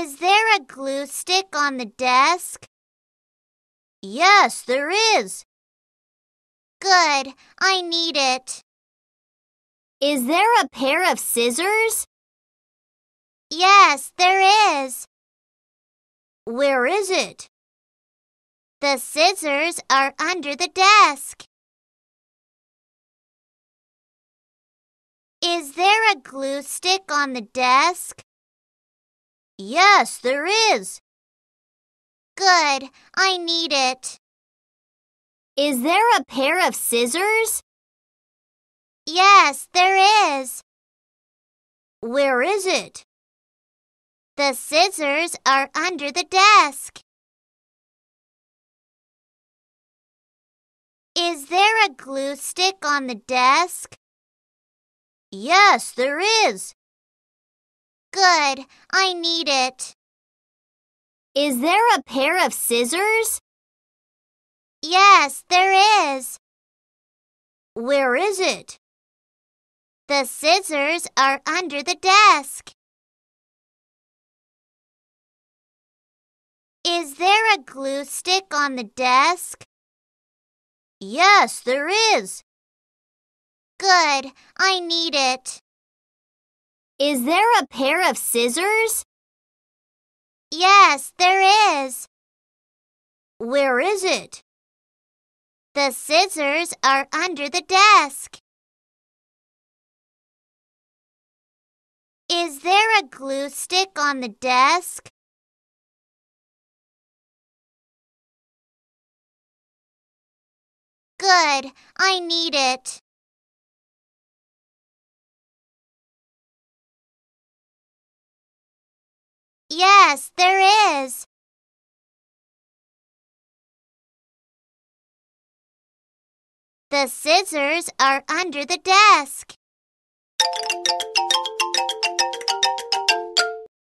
Is there a glue stick on the desk? Yes, there is. Good. I need it. Is there a pair of scissors? Yes, there is. Where is it? The scissors are under the desk. Is there a glue stick on the desk? Yes, there is. Good. I need it. Is there a pair of scissors? Yes, there is. Where is it? The scissors are under the desk. Is there a glue stick on the desk? Yes, there is. Good. I need it. Is there a pair of scissors? Yes, there is. Where is it? The scissors are under the desk. Is there a glue stick on the desk? Yes, there is. Good. I need it. Is there a pair of scissors? Yes, there is. Where is it? The scissors are under the desk. Is there a glue stick on the desk? Good, I need it. Yes, there is. The scissors are under the desk.